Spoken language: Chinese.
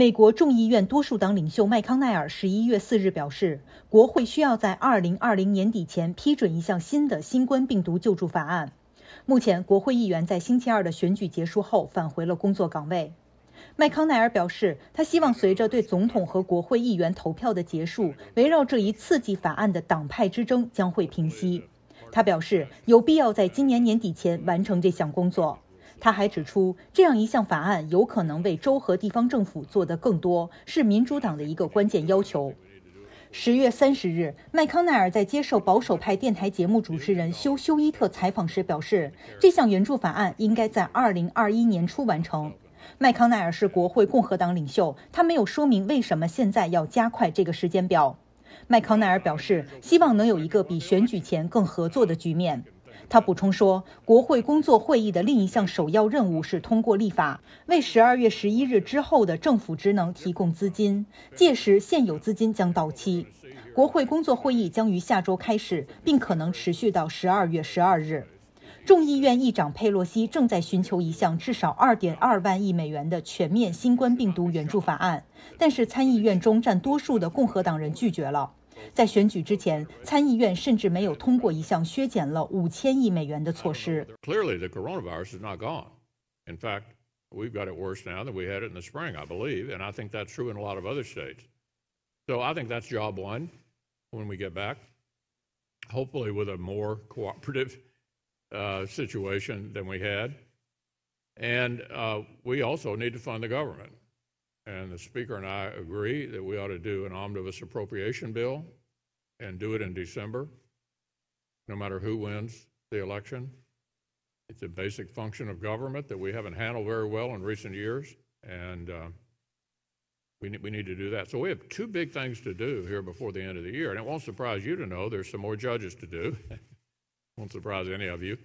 美国众议院多数党领袖麦康奈尔十一月四日表示，国会需要在二零二零年底前批准一项新的新冠病毒救助法案。目前，国会议员在星期二的选举结束后返回了工作岗位。麦康奈尔表示，他希望随着对总统和国会议员投票的结束，围绕这一刺激法案的党派之争将会平息。他表示，有必要在今年年底前完成这项工作。他还指出，这样一项法案有可能为州和地方政府做得更多，是民主党的一个关键要求。十月三十日，麦康奈尔在接受保守派电台节目主持人休·休伊特采访时表示，这项援助法案应该在二零二一年初完成。麦康奈尔是国会共和党领袖，他没有说明为什么现在要加快这个时间表。麦康奈尔表示，希望能有一个比选举前更合作的局面。他补充说，国会工作会议的另一项首要任务是通过立法，为十二月十一日之后的政府职能提供资金。届时，现有资金将到期。国会工作会议将于下周开始，并可能持续到十二月十二日。众议院议长佩洛西正在寻求一项至少二点二万亿美元的全面新冠病毒援助法案，但是参议院中占多数的共和党人拒绝了。在选举之前，参议院甚至没有通过一项削减了五千亿美元的措施。Clearly, the coronavirus is not gone. In fact, we've got it worse now than we had it in the spring, I believe, and I think that's true in a lot of other states. So I think that's job one. When we get back, hopefully with a more cooperative uh, situation than we had, and uh, we also need to fund the government and the speaker and I agree that we ought to do an omnibus appropriation bill and do it in December, no matter who wins the election. It's a basic function of government that we haven't handled very well in recent years, and uh, we, we need to do that. So we have two big things to do here before the end of the year, and it won't surprise you to know there's some more judges to do. won't surprise any of you.